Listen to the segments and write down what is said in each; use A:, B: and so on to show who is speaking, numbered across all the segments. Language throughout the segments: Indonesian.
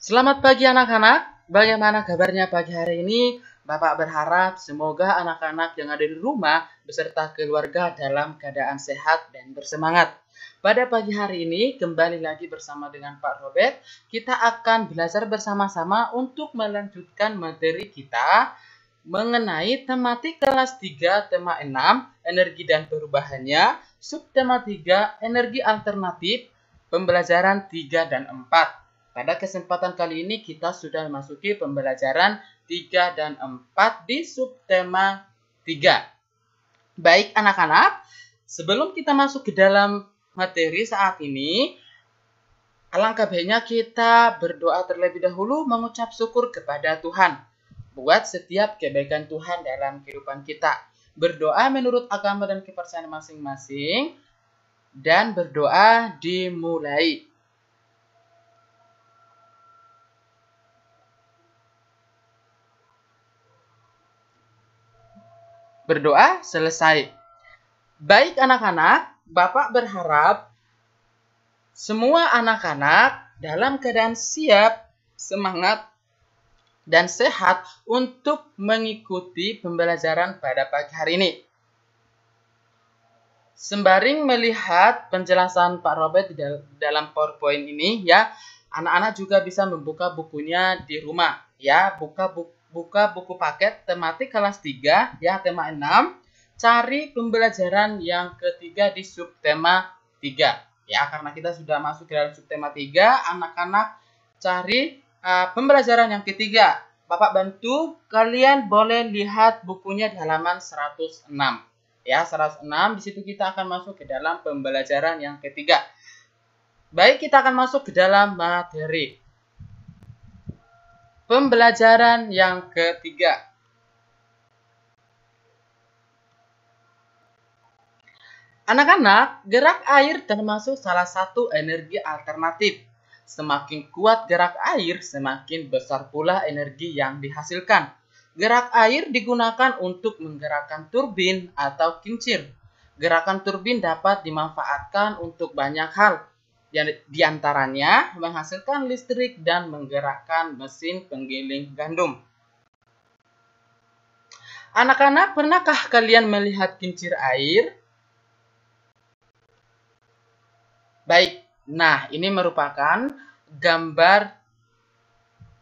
A: Selamat pagi anak-anak. Bagaimana kabarnya pagi hari ini? Bapak berharap semoga anak-anak yang ada di rumah beserta keluarga dalam keadaan sehat dan bersemangat. Pada pagi hari ini kembali lagi bersama dengan Pak Robert, kita akan belajar bersama-sama untuk melanjutkan materi kita mengenai tematik kelas 3 tema 6 energi dan perubahannya, subtema 3 energi alternatif, pembelajaran 3 dan 4. Pada kesempatan kali ini kita sudah memasuki pembelajaran 3 dan 4 di subtema 3. Baik anak-anak, sebelum kita masuk ke dalam materi saat ini, alangkah baiknya kita berdoa terlebih dahulu mengucap syukur kepada Tuhan buat setiap kebaikan Tuhan dalam kehidupan kita. Berdoa menurut agama dan kepercayaan masing-masing dan berdoa dimulai. berdoa selesai. Baik anak-anak, Bapak berharap semua anak-anak dalam keadaan siap, semangat, dan sehat untuk mengikuti pembelajaran pada pagi hari ini. Sembaring melihat penjelasan Pak Robert di dalam PowerPoint ini ya, anak-anak juga bisa membuka bukunya di rumah ya, buka buku buka buku paket tematik kelas 3 ya tema 6 cari pembelajaran yang ketiga di subtema 3 ya karena kita sudah masuk ke dalam subtema 3 anak-anak cari uh, pembelajaran yang ketiga Bapak bantu kalian boleh lihat bukunya di halaman 106 ya 106 di situ kita akan masuk ke dalam pembelajaran yang ketiga baik kita akan masuk ke dalam materi Pembelajaran yang ketiga. Anak-anak, gerak air termasuk salah satu energi alternatif. Semakin kuat gerak air, semakin besar pula energi yang dihasilkan. Gerak air digunakan untuk menggerakkan turbin atau kincir. Gerakan turbin dapat dimanfaatkan untuk banyak hal, di antaranya menghasilkan listrik dan menggerakkan mesin penggiling gandum. Anak-anak, pernahkah kalian melihat kincir air? Baik, nah ini merupakan gambar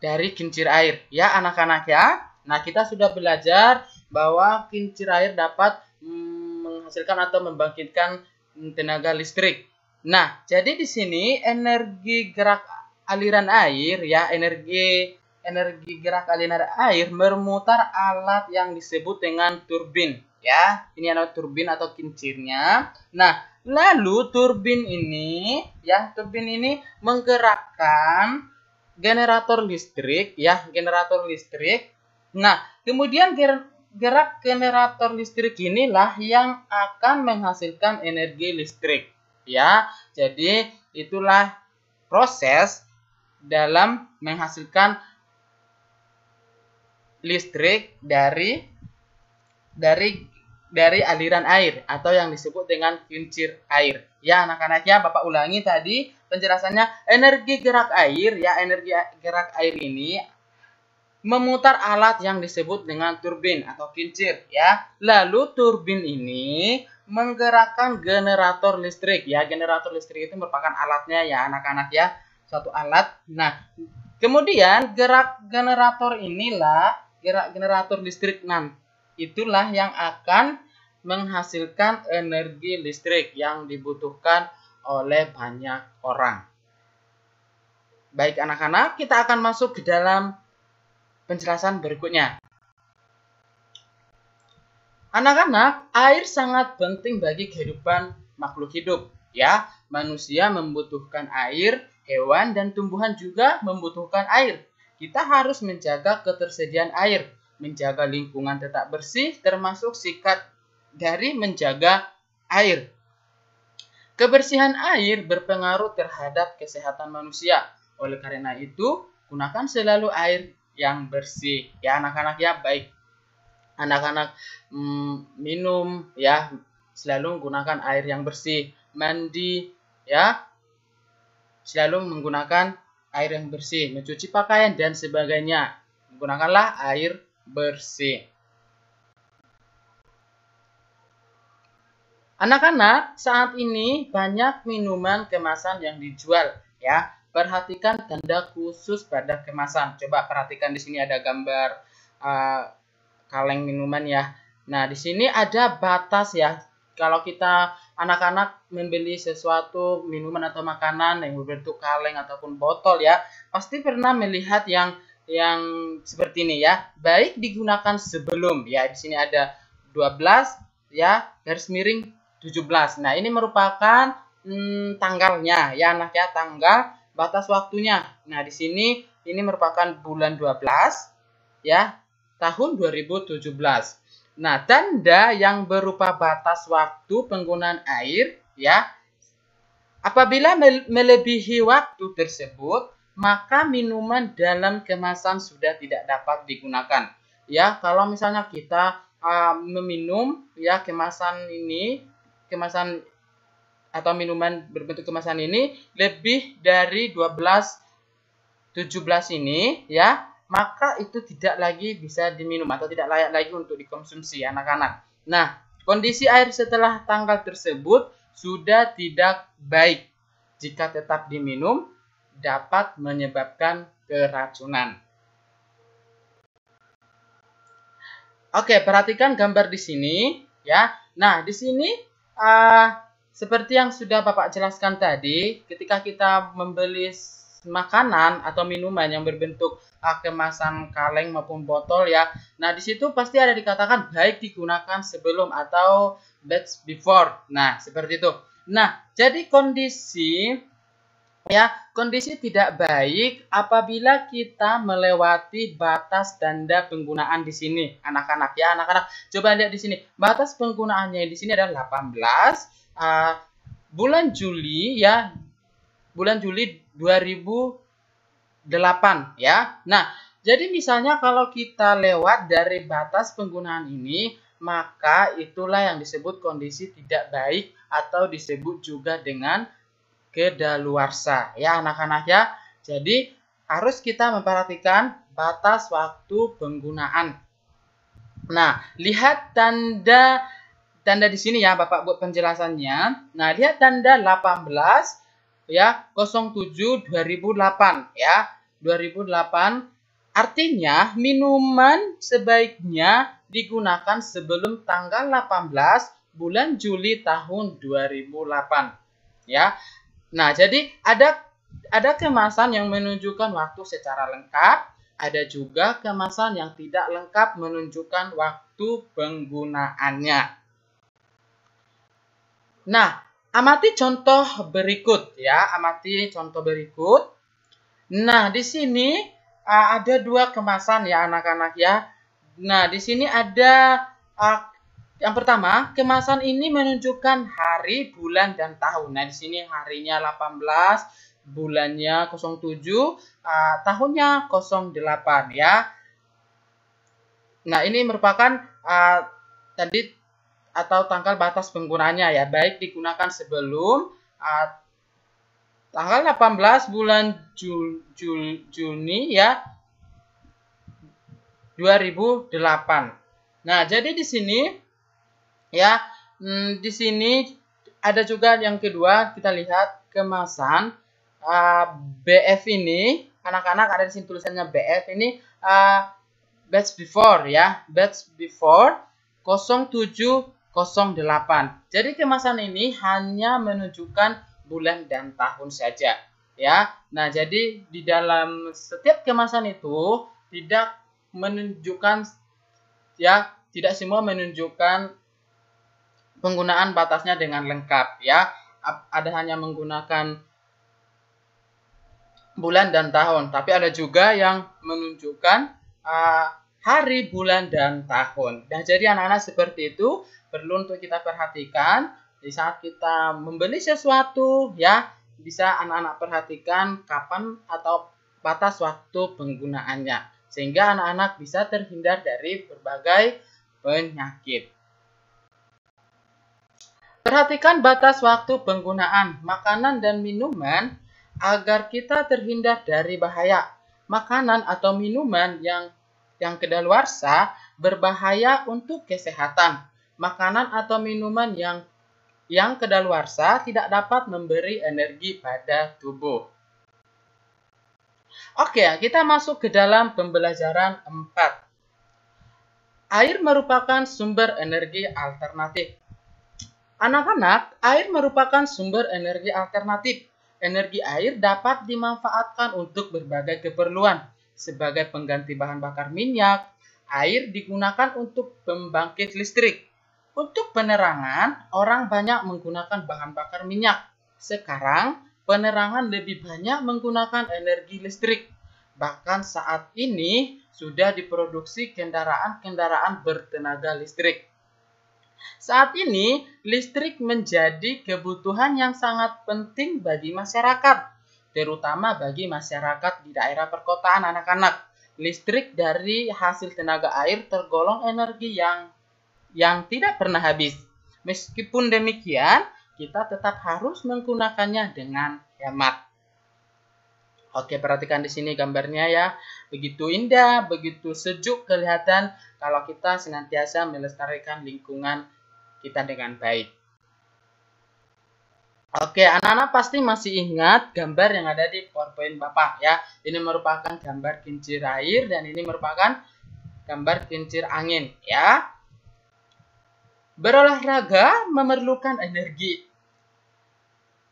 A: dari kincir air ya anak-anak ya. Nah, kita sudah belajar bahwa kincir air dapat mm, menghasilkan atau membangkitkan tenaga listrik. Nah, jadi di sini energi gerak aliran air ya, energi energi gerak aliran air memutar alat yang disebut dengan turbin ya. Ini adalah turbin atau kincirnya. Nah, lalu turbin ini ya, turbin ini menggerakkan generator listrik ya, generator listrik. Nah, kemudian ger gerak generator listrik inilah yang akan menghasilkan energi listrik ya. Jadi itulah proses dalam menghasilkan listrik dari dari dari aliran air atau yang disebut dengan kincir air. Ya, anak-anak ya, Bapak ulangi tadi penjelasannya energi gerak air ya energi gerak air ini memutar alat yang disebut dengan turbin atau kincir ya. Lalu turbin ini menggerakkan generator listrik ya. Generator listrik itu merupakan alatnya ya anak-anak ya. satu alat. Nah, kemudian gerak generator inilah gerak generator listrik nanti itulah yang akan menghasilkan energi listrik yang dibutuhkan oleh banyak orang. Baik anak-anak, kita akan masuk ke dalam penjelasan berikutnya. Anak-anak, air sangat penting bagi kehidupan makhluk hidup, ya. Manusia membutuhkan air, hewan dan tumbuhan juga membutuhkan air. Kita harus menjaga ketersediaan air, menjaga lingkungan tetap bersih termasuk sikat dari menjaga air. Kebersihan air berpengaruh terhadap kesehatan manusia. Oleh karena itu, gunakan selalu air yang bersih ya anak-anak ya baik anak-anak mm, minum ya selalu menggunakan air yang bersih mandi ya selalu menggunakan air yang bersih mencuci pakaian dan sebagainya gunakanlah air bersih anak-anak saat ini banyak minuman kemasan yang dijual ya Perhatikan tanda khusus pada kemasan. Coba perhatikan di sini ada gambar uh, kaleng minuman ya. Nah, di sini ada batas ya. Kalau kita anak-anak membeli sesuatu minuman atau makanan yang berbentuk kaleng ataupun botol ya, pasti pernah melihat yang yang seperti ini ya. Baik digunakan sebelum ya. Di sini ada 12 ya garis miring 17. Nah, ini merupakan hmm, tanggalnya ya anak ya tanggal batas waktunya. Nah, di sini ini merupakan bulan 12 ya, tahun 2017. Nah, tanda yang berupa batas waktu penggunaan air ya. Apabila melebihi waktu tersebut, maka minuman dalam kemasan sudah tidak dapat digunakan. Ya, kalau misalnya kita uh, meminum ya kemasan ini, kemasan atau minuman berbentuk kemasan ini lebih dari 12 17 ini ya, maka itu tidak lagi bisa diminum atau tidak layak lagi untuk dikonsumsi anak-anak. Nah, kondisi air setelah tanggal tersebut sudah tidak baik. Jika tetap diminum dapat menyebabkan keracunan. Oke, perhatikan gambar di sini ya. Nah, di sini uh, seperti yang sudah Bapak jelaskan tadi, ketika kita membeli makanan atau minuman yang berbentuk ah, kemasan kaleng maupun botol ya. Nah, di situ pasti ada dikatakan baik digunakan sebelum atau best before. Nah, seperti itu. Nah, jadi kondisi ya, kondisi tidak baik apabila kita melewati batas tanda penggunaan di sini. Anak-anak ya, anak-anak coba lihat di sini. Batas penggunaannya di sini adalah 18 uh, bulan Juli ya bulan Juli 2008 ya. Nah, jadi misalnya kalau kita lewat dari batas penggunaan ini, maka itulah yang disebut kondisi tidak baik atau disebut juga dengan kedaluarsa ya anak-anak ya. Jadi harus kita memperhatikan batas waktu penggunaan. Nah, lihat tanda tanda di sini ya Bapak buat penjelasannya. Nah, lihat tanda 18 ya 07 2008 ya. 2008 artinya minuman sebaiknya digunakan sebelum tanggal 18 bulan Juli tahun 2008 ya. Nah, jadi ada ada kemasan yang menunjukkan waktu secara lengkap ada juga kemasan yang tidak lengkap menunjukkan waktu penggunaannya. Nah, amati contoh berikut ya, amati contoh berikut. Nah, di sini uh, ada dua kemasan ya anak-anak ya. Nah, di sini ada uh, yang pertama, kemasan ini menunjukkan hari, bulan, dan tahun. Nah, di sini harinya 18, bulannya 07, uh, tahunnya 08 ya. Nah, ini merupakan uh, tadi atau tanggal batas penggunaannya ya, baik digunakan sebelum ah, tanggal 18 bulan Jul, Jul, Juni ya 2008. Nah, jadi di sini ya hmm, di sini ada juga yang kedua kita lihat kemasan uh, ah, BF ini anak-anak ada di sini tulisannya BF ini uh, batch before ya batch before 07 08. Jadi kemasan ini hanya menunjukkan bulan dan tahun saja, ya. Nah, jadi di dalam setiap kemasan itu tidak menunjukkan ya, tidak semua menunjukkan penggunaan batasnya dengan lengkap, ya. Ada hanya menggunakan bulan dan tahun, tapi ada juga yang menunjukkan uh, hari, bulan, dan tahun. Nah, jadi anak-anak seperti itu perlu untuk kita perhatikan di saat kita membeli sesuatu ya bisa anak-anak perhatikan kapan atau batas waktu penggunaannya sehingga anak-anak bisa terhindar dari berbagai penyakit. Perhatikan batas waktu penggunaan makanan dan minuman agar kita terhindar dari bahaya. Makanan atau minuman yang yang kedaluarsa berbahaya untuk kesehatan makanan atau minuman yang yang kedaluarsa tidak dapat memberi energi pada tubuh. Oke, kita masuk ke dalam pembelajaran 4. Air merupakan sumber energi alternatif. Anak-anak, air merupakan sumber energi alternatif. Energi air dapat dimanfaatkan untuk berbagai keperluan, sebagai pengganti bahan bakar minyak. Air digunakan untuk pembangkit listrik untuk penerangan, orang banyak menggunakan bahan bakar minyak. Sekarang, penerangan lebih banyak menggunakan energi listrik. Bahkan saat ini sudah diproduksi kendaraan-kendaraan bertenaga listrik. Saat ini, listrik menjadi kebutuhan yang sangat penting bagi masyarakat, terutama bagi masyarakat di daerah perkotaan anak-anak. Listrik dari hasil tenaga air tergolong energi yang yang tidak pernah habis. Meskipun demikian, kita tetap harus menggunakannya dengan hemat. Oke, perhatikan di sini gambarnya ya. Begitu indah, begitu sejuk kelihatan kalau kita senantiasa melestarikan lingkungan kita dengan baik. Oke, anak-anak pasti masih ingat gambar yang ada di PowerPoint Bapak ya. Ini merupakan gambar kincir air dan ini merupakan gambar kincir angin ya. Berolahraga memerlukan energi.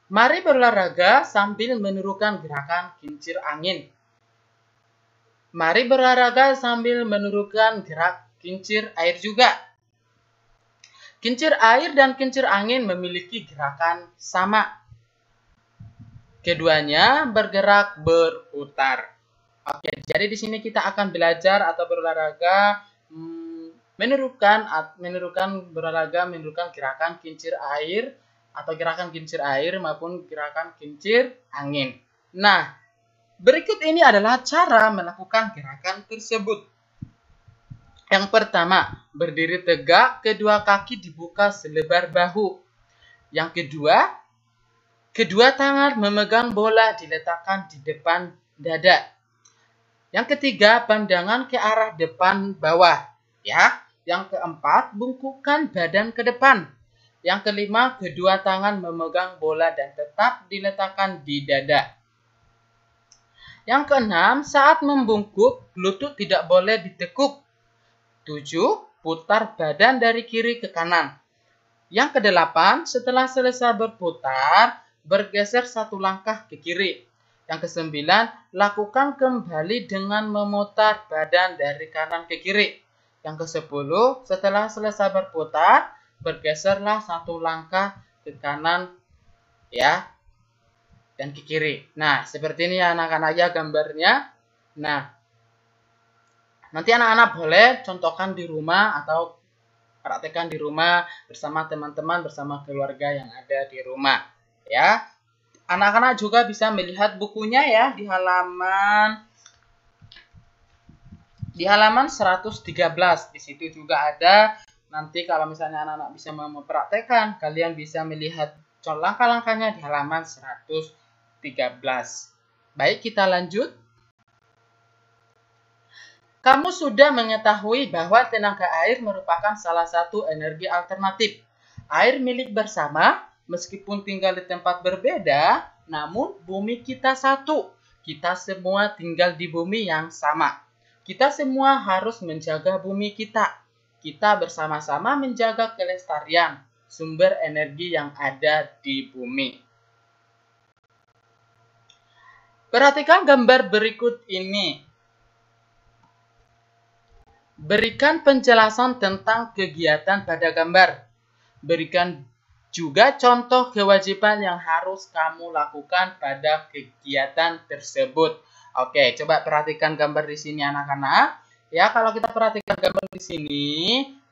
A: Mari berolahraga sambil menurunkan gerakan kincir angin. Mari berolahraga sambil menurunkan gerak kincir air juga. Kincir air dan kincir angin memiliki gerakan sama. Keduanya bergerak berputar. Oke, jadi di sini kita akan belajar atau berolahraga hmm, menirukan menirukan berolahraga menirukan gerakan kincir air atau gerakan kincir air maupun gerakan kincir angin. Nah, berikut ini adalah cara melakukan gerakan tersebut. Yang pertama, berdiri tegak, kedua kaki dibuka selebar bahu. Yang kedua, kedua tangan memegang bola diletakkan di depan dada. Yang ketiga, pandangan ke arah depan bawah, ya. Yang keempat, bungkukan badan ke depan. Yang kelima, kedua tangan memegang bola dan tetap diletakkan di dada. Yang keenam, saat membungkuk, lutut tidak boleh ditekuk. Tujuh, putar badan dari kiri ke kanan. Yang kedelapan, setelah selesai berputar, bergeser satu langkah ke kiri. Yang kesembilan, lakukan kembali dengan memutar badan dari kanan ke kiri. Yang ke-10, setelah selesai berputar, bergeserlah satu langkah ke kanan ya dan ke kiri. Nah, seperti ini ya, anak-anak ya gambarnya. Nah, nanti anak-anak boleh contohkan di rumah atau praktekkan di rumah bersama teman-teman, bersama keluarga yang ada di rumah, ya. Anak-anak juga bisa melihat bukunya ya di halaman di halaman 113 di situ juga ada nanti kalau misalnya anak-anak bisa mempraktekkan, kalian bisa melihat langkah-langkahnya di halaman 113. Baik, kita lanjut. Kamu sudah mengetahui bahwa tenaga air merupakan salah satu energi alternatif. Air milik bersama, meskipun tinggal di tempat berbeda, namun bumi kita satu. Kita semua tinggal di bumi yang sama. Kita semua harus menjaga bumi kita. Kita bersama-sama menjaga kelestarian sumber energi yang ada di bumi. Perhatikan gambar berikut ini. Berikan penjelasan tentang kegiatan pada gambar. Berikan juga contoh kewajiban yang harus kamu lakukan pada kegiatan tersebut. Oke, coba perhatikan gambar di sini anak-anak. Ya, kalau kita perhatikan gambar di sini,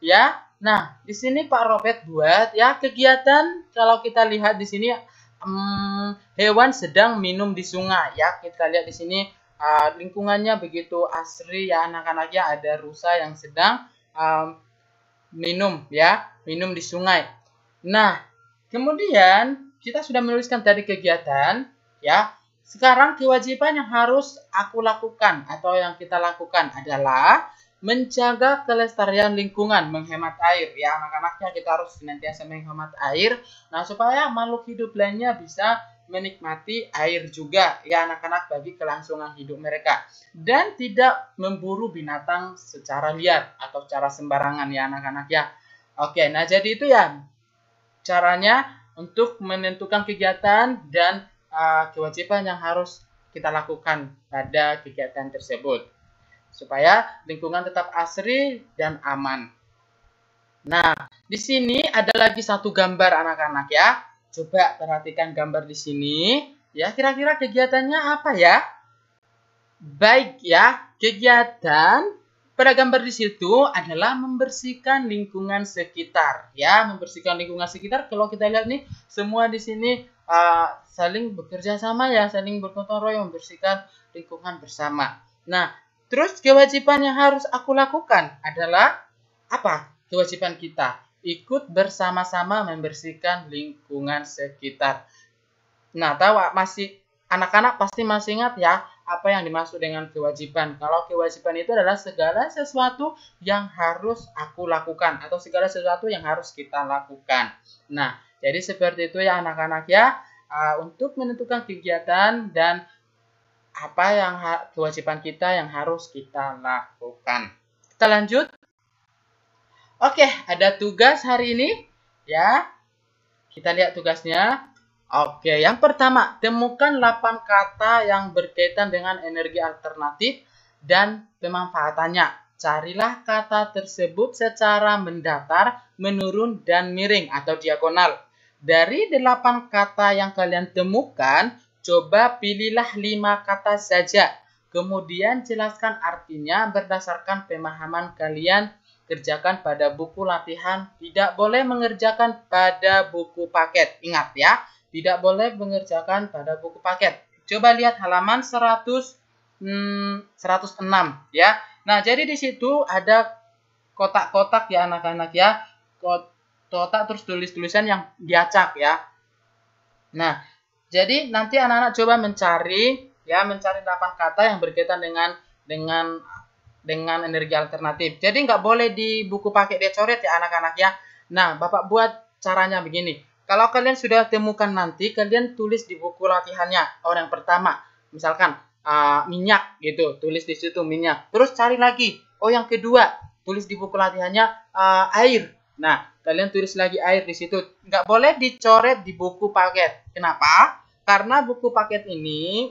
A: ya. Nah, di sini Pak Robert buat ya kegiatan kalau kita lihat di sini hmm, hewan sedang minum di sungai ya. Kita lihat di sini uh, lingkungannya begitu asri ya anak anak ya. ada rusa yang sedang um, minum ya, minum di sungai. Nah, kemudian kita sudah menuliskan tadi kegiatan ya sekarang kewajiban yang harus aku lakukan atau yang kita lakukan adalah menjaga kelestarian lingkungan, menghemat air. Ya, anak-anaknya kita harus senantiasa menghemat air. Nah, supaya makhluk hidup lainnya bisa menikmati air juga ya anak-anak bagi kelangsungan hidup mereka dan tidak memburu binatang secara liar atau secara sembarangan ya anak-anak ya. Oke, nah jadi itu ya caranya untuk menentukan kegiatan dan uh, kewajiban yang harus kita lakukan pada kegiatan tersebut supaya lingkungan tetap asri dan aman. Nah, di sini ada lagi satu gambar anak-anak ya. Coba perhatikan gambar di sini. Ya, kira-kira kegiatannya apa ya? Baik ya, kegiatan pada gambar di situ adalah membersihkan lingkungan sekitar ya membersihkan lingkungan sekitar kalau kita lihat nih semua di sini uh, saling bekerja sama ya, saling bergotong royong membersihkan lingkungan bersama. Nah, terus kewajiban yang harus aku lakukan adalah apa? Kewajiban kita ikut bersama-sama membersihkan lingkungan sekitar. Nah, tahu masih anak-anak pasti masih ingat ya apa yang dimaksud dengan kewajiban. Kalau kewajiban itu adalah segala sesuatu yang harus aku lakukan atau segala sesuatu yang harus kita lakukan. Nah, jadi seperti itu ya anak-anak ya eh, untuk menentukan kegiatan dan apa yang kewajiban kita yang harus kita lakukan. Kita lanjut. Oke, ada tugas hari ini ya. Kita lihat tugasnya. Oke, yang pertama, temukan 8 kata yang berkaitan dengan energi alternatif dan pemanfaatannya. Carilah kata tersebut secara mendatar, menurun, dan miring atau diagonal. Dari delapan kata yang kalian temukan, coba pilihlah lima kata saja. Kemudian jelaskan artinya berdasarkan pemahaman kalian. Kerjakan pada buku latihan. Tidak boleh mengerjakan pada buku paket. Ingat ya, tidak boleh mengerjakan pada buku paket. Coba lihat halaman 100, hmm, 106 ya. Nah, jadi di situ ada kotak-kotak ya anak-anak ya. Kot kotak terus tulis tulisan yang diacak ya. Nah, jadi nanti anak-anak coba mencari ya mencari delapan kata yang berkaitan dengan dengan dengan energi alternatif. Jadi nggak boleh di buku pakai coret ya anak-anak ya. Nah, Bapak buat caranya begini. Kalau kalian sudah temukan nanti, kalian tulis di buku latihannya. Orang pertama, misalkan uh, minyak gitu, tulis di situ minyak. Terus cari lagi. Oh, yang kedua, tulis di buku latihannya uh, air. Nah, kalian tulis lagi air di situ. Nggak boleh dicoret di buku paket. Kenapa? Karena buku paket ini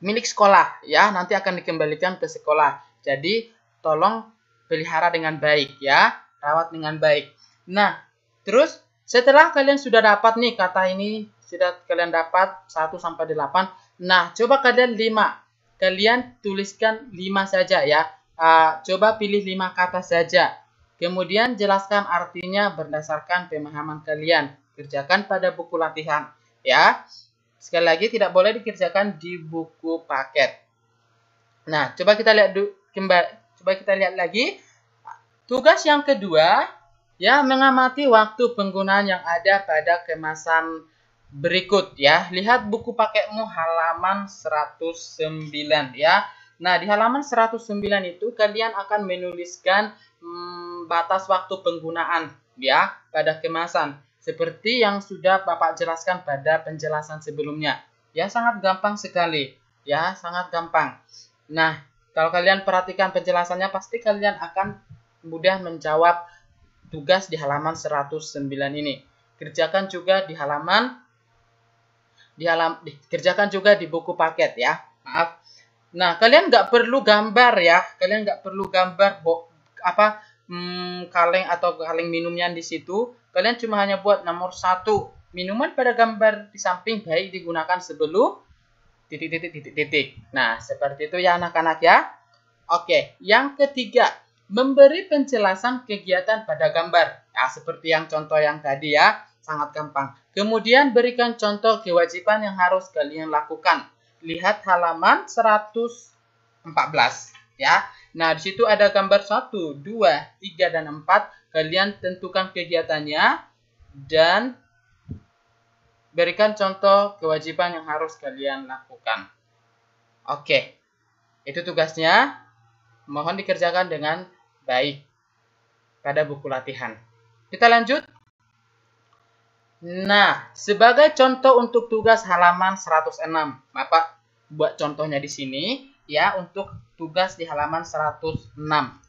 A: milik sekolah ya, nanti akan dikembalikan ke sekolah. Jadi, tolong pelihara dengan baik ya, rawat dengan baik. Nah, terus setelah kalian sudah dapat nih kata ini sudah kalian dapat 1 sampai 8. Nah, coba kalian 5. Kalian tuliskan 5 saja ya. Uh, coba pilih 5 kata saja Kemudian jelaskan artinya berdasarkan pemahaman kalian. Kerjakan pada buku latihan, ya. Sekali lagi tidak boleh dikerjakan di buku paket. Nah, coba kita lihat kembali coba kita lihat lagi. Tugas yang kedua, ya mengamati waktu penggunaan yang ada pada kemasan berikut ya. Lihat buku paketmu halaman 109 ya. Nah, di halaman 109 itu kalian akan menuliskan hmm, batas waktu penggunaan ya pada kemasan seperti yang sudah Bapak jelaskan pada penjelasan sebelumnya. Ya, sangat gampang sekali. Ya, sangat gampang. Nah, kalau kalian perhatikan penjelasannya pasti kalian akan mudah menjawab tugas di halaman 109 ini. Kerjakan juga di halaman di halam kerjakan juga di buku paket ya. Maaf. Nah, kalian nggak perlu gambar ya. Kalian nggak perlu gambar bo apa hmm, kaleng atau kaleng minumnya di situ kalian cuma hanya buat nomor satu minuman pada gambar di samping baik digunakan sebelum titik titik titik nah seperti itu ya anak-anak ya oke yang ketiga memberi penjelasan kegiatan pada gambar ya seperti yang contoh yang tadi ya sangat gampang kemudian berikan contoh kewajiban yang harus kalian lakukan lihat halaman 114 ya. Nah, di situ ada gambar 1, 2, 3, dan 4. Kalian tentukan kegiatannya dan berikan contoh kewajiban yang harus kalian lakukan. Oke, itu tugasnya. Mohon dikerjakan dengan baik pada buku latihan. Kita lanjut. Nah, sebagai contoh untuk tugas halaman 106, Bapak buat contohnya di sini ya untuk tugas di halaman 106.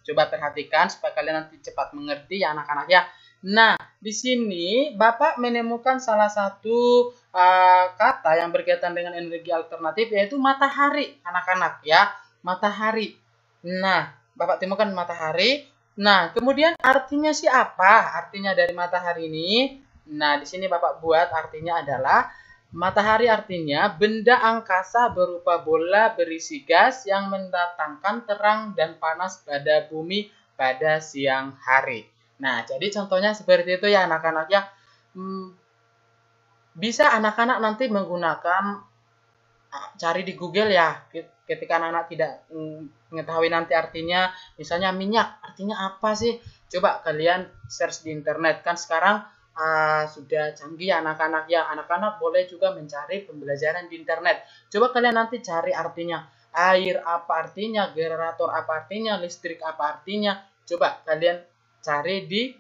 A: Coba perhatikan supaya kalian nanti cepat mengerti ya anak-anak ya. Nah, di sini Bapak menemukan salah satu uh, kata yang berkaitan dengan energi alternatif yaitu matahari, anak-anak ya. Matahari. Nah, Bapak temukan matahari. Nah, kemudian artinya siapa? Artinya dari matahari ini. Nah, di sini Bapak buat artinya adalah Matahari artinya benda angkasa berupa bola berisi gas yang mendatangkan terang dan panas pada bumi pada siang hari. Nah, jadi contohnya seperti itu ya anak-anak ya. Hmm, bisa anak-anak nanti menggunakan cari di Google ya ketika anak-anak tidak hmm, mengetahui nanti artinya misalnya minyak artinya apa sih coba kalian search di internet kan sekarang uh, sudah canggih anak-anak ya anak-anak boleh juga mencari pembelajaran di internet coba kalian nanti cari artinya air apa artinya generator apa artinya listrik apa artinya coba kalian cari di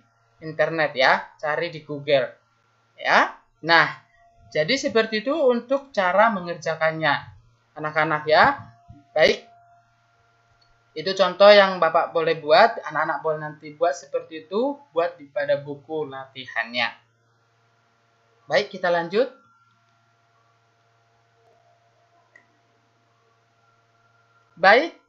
A: internet ya cari di Google ya nah jadi seperti itu untuk cara mengerjakannya anak-anak ya baik itu contoh yang Bapak boleh buat, anak-anak boleh nanti buat seperti itu, buat di pada buku latihannya. Baik, kita lanjut. Baik,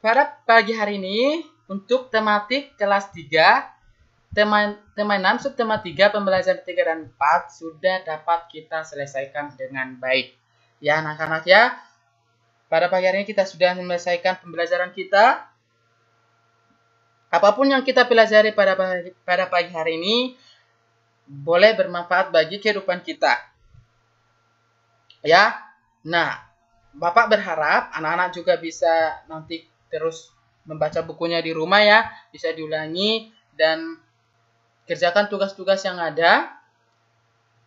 A: pada pagi hari ini untuk tematik kelas 3, tema, tema 6, subtema 3, pembelajaran 3 dan 4 sudah dapat kita selesaikan dengan baik. Ya anak-anak ya, pada pagi hari ini kita sudah menyelesaikan pembelajaran kita. Apapun yang kita pelajari pada pagi, pada pagi hari ini boleh bermanfaat bagi kehidupan kita. Ya. Nah, Bapak berharap anak-anak juga bisa nanti terus membaca bukunya di rumah ya, bisa diulangi dan kerjakan tugas-tugas yang ada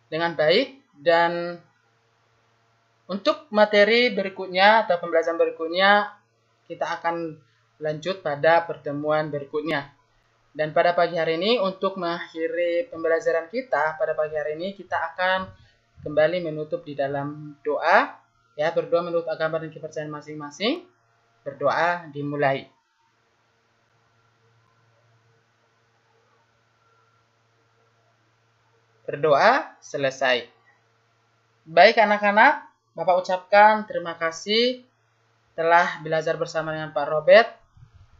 A: dengan baik dan untuk materi berikutnya atau pembelajaran berikutnya kita akan lanjut pada pertemuan berikutnya. Dan pada pagi hari ini untuk mengakhiri pembelajaran kita pada pagi hari ini kita akan kembali menutup di dalam doa ya berdoa menurut agama dan kepercayaan masing-masing. Berdoa dimulai. Berdoa selesai. Baik anak-anak, Bapak ucapkan terima kasih telah belajar bersama dengan Pak Robert.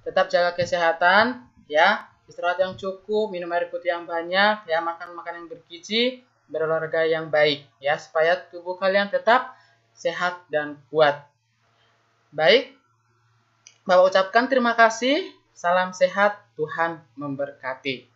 A: Tetap jaga kesehatan, ya. Istirahat yang cukup, minum air putih yang banyak, ya makan makan yang bergizi, berolahraga yang baik, ya supaya tubuh kalian tetap sehat dan kuat. Baik, Bapak ucapkan terima kasih. Salam sehat, Tuhan memberkati.